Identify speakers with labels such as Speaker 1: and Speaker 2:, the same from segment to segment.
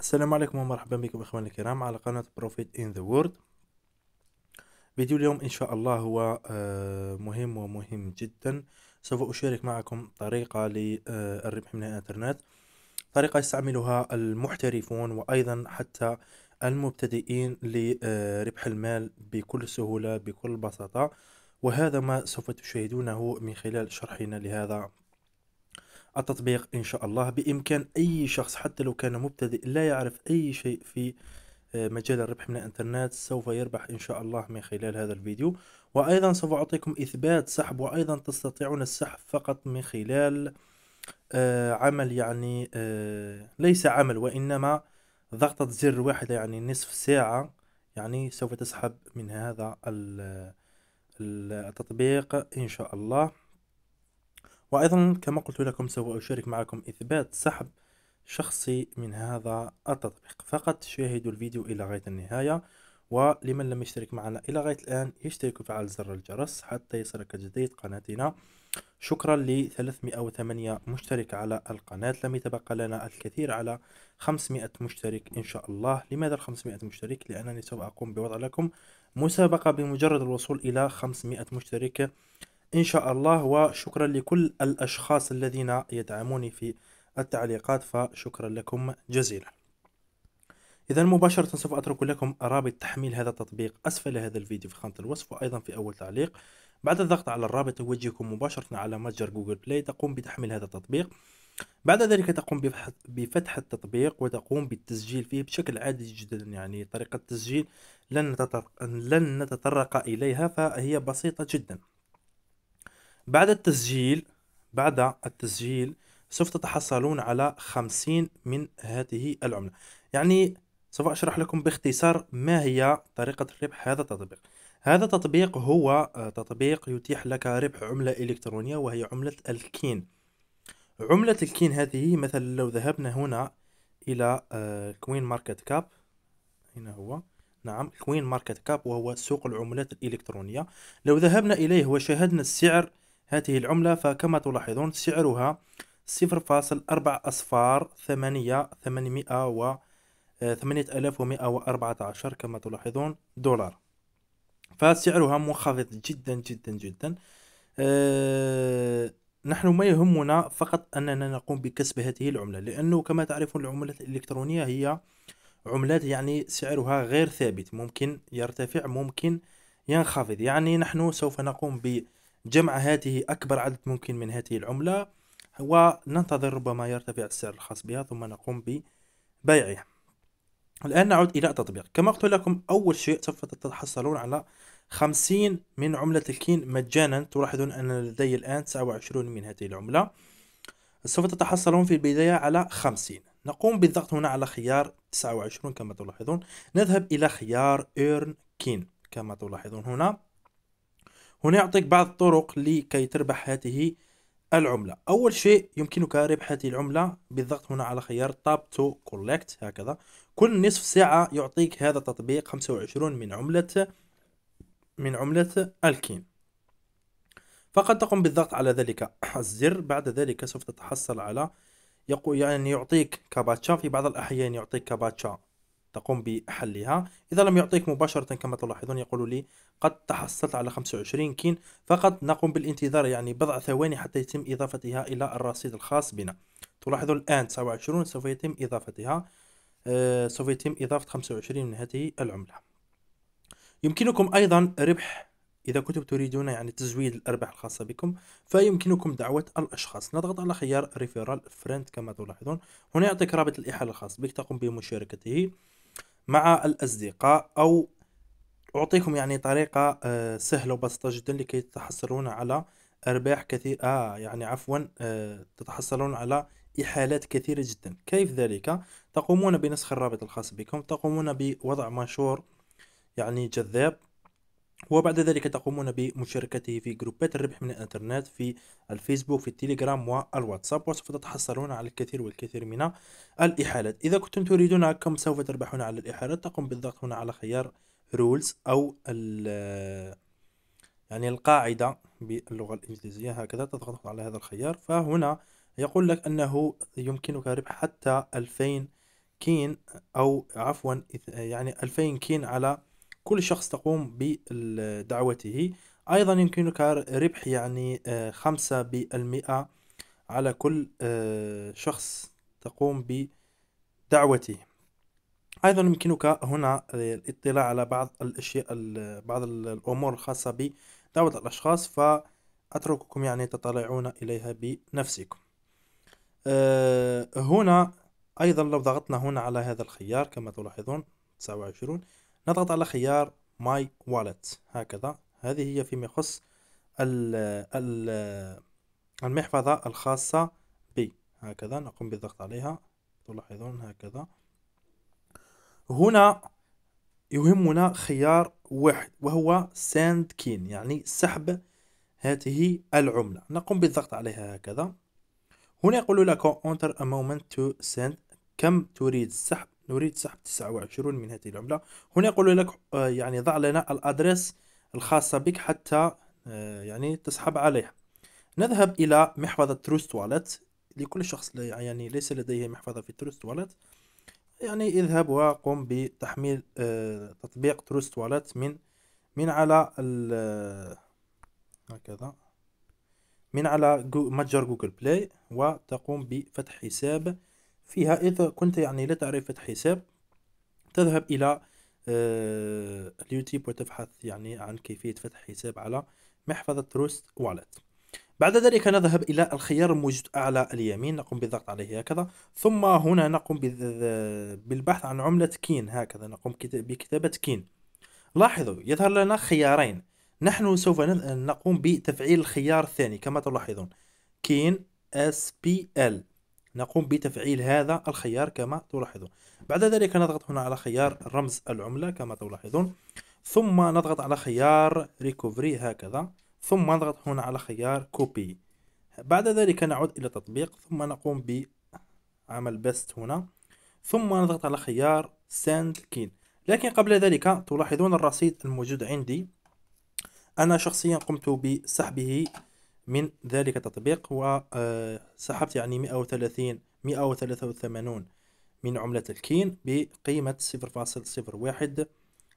Speaker 1: السلام عليكم ومرحبا بكم اخواني الكرام على قناه بروفيت ان ذا وورد فيديو اليوم ان شاء الله هو آه، مهم ومهم جدا سوف اشارك معكم طريقه للربح آه، من الانترنت طريقه يستعملها المحترفون وايضا حتى المبتدئين لربح آه، المال بكل سهوله بكل بساطه وهذا ما سوف تشاهدونه من خلال شرحنا لهذا التطبيق إن شاء الله بإمكان أي شخص حتى لو كان مبتدئ لا يعرف أي شيء في آه، مجال الربح من الانترنت سوف يربح ان شاء الله من خلال هذا الفيديو وايضا سوف اعطيكم اثبات سحب وايضا تستطيعون السحب فقط من خلال آه، عمل يعني آه، ليس عمل وانما ضغطة زر واحدة يعني نصف ساعة يعني سوف تسحب من هذا التطبيق ان شاء الله وأيضا كما قلت لكم سوف أشارك معكم إثبات سحب شخصي من هذا التطبيق فقط شاهدوا الفيديو إلى غاية النهاية ولمن لم يشترك معنا إلى غاية الآن يشترك وفعل زر الجرس حتى يصلك جديد قناتنا شكرا ل 308 مشترك على القناة لم يتبقى لنا الكثير على 500 مشترك إن شاء الله لماذا 500 مشترك؟ لأنني سوف أقوم بوضع لكم مسابقة بمجرد الوصول إلى 500 مشترك إن شاء الله وشكرا لكل الأشخاص الذين يدعموني في التعليقات فشكرا لكم جزيلا إذا مباشرة سوف أترك لكم رابط تحميل هذا التطبيق أسفل هذا الفيديو في خانة الوصف وأيضا في أول تعليق بعد الضغط على الرابط يوجهكم مباشرة على متجر جوجل بلاي تقوم بتحميل هذا التطبيق بعد ذلك تقوم بفتح التطبيق وتقوم بالتسجيل فيه بشكل عادي جدا يعني طريقة التسجيل لن نتطرق, لن نتطرق إليها فهي بسيطة جدا بعد التسجيل بعد التسجيل سوف تتحصلون على 50 من هذه العملة يعني سوف أشرح لكم باختصار ما هي طريقة ربح هذا التطبيق هذا التطبيق هو آه، تطبيق يتيح لك ربح عملة إلكترونية وهي عملة الكين عملة الكين هذه مثلا لو ذهبنا هنا إلى آه، كوين ماركت كاب هنا هو نعم كوين ماركت كاب وهو سوق العملات الإلكترونية لو ذهبنا إليه وشاهدنا السعر هذه العملة فكما تلاحظون سعرها صفر فاصل أربع أصفار ثمانية ثمانمائة و آه، ثمانية آلاف ومائة وأربعة عشر كما تلاحظون دولار فسعرها منخفض جدا جدا جدا أه نحن ما يهمنا فقط أننا نقوم بكسب هذه العملة لأنه كما تعرفون العملات الإلكترونية هي عملات يعني سعرها غير ثابت ممكن يرتفع ممكن ينخفض يعني نحن سوف نقوم ب جمع هذه أكبر عدد ممكن من هذه العملة وننتظر ربما يرتفع السعر الخاص بها ثم نقوم ببيعها الآن نعود إلى التطبيق كما قلت لكم أول شيء سوف تتحصلون على خمسين من عملة الكين مجانا تلاحظون أن لدي الآن 29 وعشرون من هذه العملة سوف تتحصلون في البداية على خمسين نقوم بالضغط هنا على خيار تسعة وعشرون كما تلاحظون نذهب إلى خيار Earn كين كما تلاحظون هنا هنا يعطيك بعض الطرق لكي تربح هذه العملة أول شيء يمكنك ربح هذه العملة بالضغط هنا على خيار Tab to Collect هكذا كل نصف ساعة يعطيك هذا التطبيق 25 من عملة من عملة الكين فقد تقوم بالضغط على ذلك الزر بعد ذلك سوف تتحصل على يعني يعطيك كاباتشا في بعض الأحيان يعطيك كاباتشا تقوم بحلها إذا لم يعطيك مباشرة كما تلاحظون يقول لي قد تحصلت على 25 كين فقط نقوم بالانتظار يعني بضع ثواني حتى يتم إضافتها إلى الرصيد الخاص بنا تلاحظوا الآن 29 سوف يتم إضافتها آه، سوف يتم إضافة 25 من هذه العملة يمكنكم أيضا ربح إذا كنتم تريدون يعني تزويد الأرباح الخاصة بكم فيمكنكم دعوة الأشخاص نضغط على خيار ريفيرال فريند كما تلاحظون هنا يعطيك رابط الإحالة الخاص بك تقوم بمشاركته مع الأصدقاء أو أعطيكم يعني طريقة آه، سهلة وبسيطة جدا لكي تتحصلون على أرباح كثير آه يعني عفوا آه، تتحصلون على إحالات كثيرة جدا كيف ذلك؟ تقومون بنسخ الرابط الخاص بكم تقومون بوضع منشور يعني جذاب وبعد ذلك تقومون بمشاركته في جروبات الربح من الانترنت في الفيسبوك في التليجرام والواتساب وسوف تتحصلون على الكثير والكثير من الإحالات إذا كنتم تريدون كم سوف تربحون على الإحالات تقوم بالضغط هنا على خيار rules أو يعني القاعدة باللغة الإنجليزية هكذا تضغط على هذا الخيار فهنا يقول لك أنه يمكنك ربح حتى 2000 كين أو عفوا يعني 2000 كين على كل شخص تقوم بدعوته أيضا يمكنك ربح يعني آه، خمسة بالمئة على كل آه، شخص تقوم بدعوته أيضا يمكنك هنا آه، الاطلاع على بعض الأشياء بعض الأمور الخاصة بدعوة الأشخاص فأترككم يعني تطلعون إليها بنفسكم آه، هنا أيضا لو ضغطنا هنا على هذا الخيار كما تلاحظون 29 نضغط على خيار ماي والت هكذا هذه هي فيما يخص المحفظة الخاصة بي هكذا نقوم بالضغط عليها تلاحظون هكذا هنا يهمنا خيار واحد وهو ساند كين يعني سحب هذه العملة نقوم بالضغط عليها هكذا هنا يقول لك انتر ا مومنت تو send كم تريد سحب نريد سحب 29 من هذه العملة هنا يقول لك آه، يعني ضع لنا الأدرس الخاصة بك حتى آه، يعني تسحب عليها نذهب إلى محفظة تروست والت لكل شخص يعني ليس لديه محفظة في تروست والت يعني اذهب وقم بتحميل آه، تطبيق تروست والت من من على هكذا من على متجر جوجل بلاي وتقوم بفتح حساب فيها إذا كنت يعني لا تعرف فتح حساب تذهب إلى آه، اليوتيوب وتبحث يعني عن كيفية فتح حساب على محفظة تروست والت بعد ذلك نذهب إلى الخيار الموجود أعلى اليمين نقوم بالضغط عليه هكذا ثم هنا نقوم بالبحث عن عملة كين هكذا نقوم بكتابة كين لاحظوا يظهر لنا خيارين نحن سوف نقوم بتفعيل الخيار الثاني كما تلاحظون كين اس بي ال نقوم بتفعيل هذا الخيار كما تلاحظون بعد ذلك نضغط هنا على خيار رمز العملة كما تلاحظون ثم نضغط على خيار ريكوفري هكذا ثم نضغط هنا على خيار كوبي بعد ذلك نعود إلى تطبيق ثم نقوم بعمل بست هنا ثم نضغط على خيار سند كين لكن قبل ذلك تلاحظون الرصيد الموجود عندي أنا شخصيا قمت بسحبه من ذلك التطبيق وسحبت آه، يعني 130 183 من عملة الكين بقيمة 0.01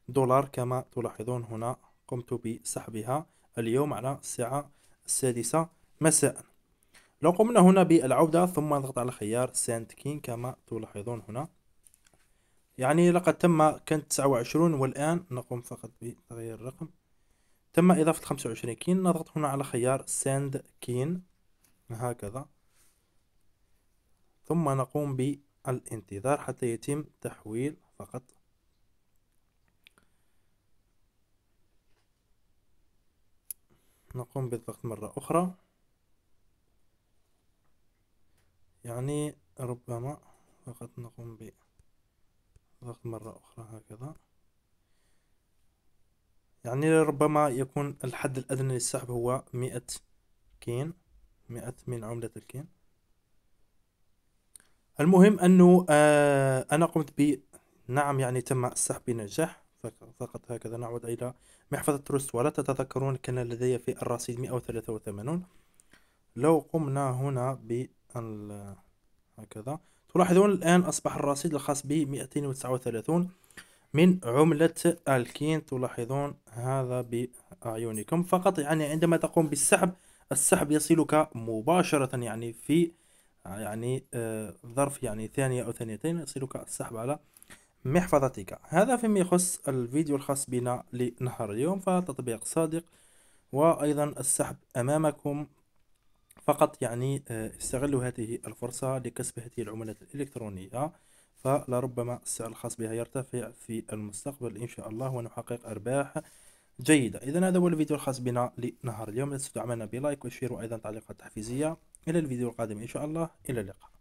Speaker 1: دولار كما تلاحظون هنا قمت بسحبها اليوم على الساعة السادسة مساء لو قمنا هنا بالعودة ثم نضغط على خيار ساند كين كما تلاحظون هنا يعني لقد تم كانت 29 والآن نقوم فقط بتغيير الرقم تم إضافة 25 كين نضغط هنا على خيار ساند كين هكذا ثم نقوم بالانتظار حتى يتم تحويل فقط نقوم بالضغط مرة أخرى يعني ربما فقط نقوم بضغط مرة أخرى هكذا يعني ربما يكون الحد الأدنى للسحب هو مئة كين مئة من عملة الكين المهم أنه آه أنا قمت ب نعم يعني تم السحب بنجاح فقط هكذا نعود إلى محفظة تروست ولا تتذكرون كان لدي في الرصيد 183 لو قمنا هنا ب هكذا تلاحظون الآن أصبح الرصيد الخاص ب 239 من عملة الكين تلاحظون هذا بأعينكم فقط يعني عندما تقوم بالسحب السحب يصلك مباشرة يعني في يعني آه، ظرف يعني ثانية أو ثانيتين يصلك السحب على محفظتك هذا فيما يخص الفيديو الخاص بنا لنهار اليوم فتطبيق صادق وأيضا السحب أمامكم فقط يعني آه، استغلوا هذه الفرصة لكسب هذه العملات الإلكترونية فلربما السعر الخاص بها يرتفع في المستقبل إن شاء الله ونحقق أرباح جيدة إذا هذا هو الفيديو الخاص بنا لنهار اليوم لا تنسوا دعمنا بلايك وشير وأيضا تعليقات تحفيزية إلى الفيديو القادم إن شاء الله إلى اللقاء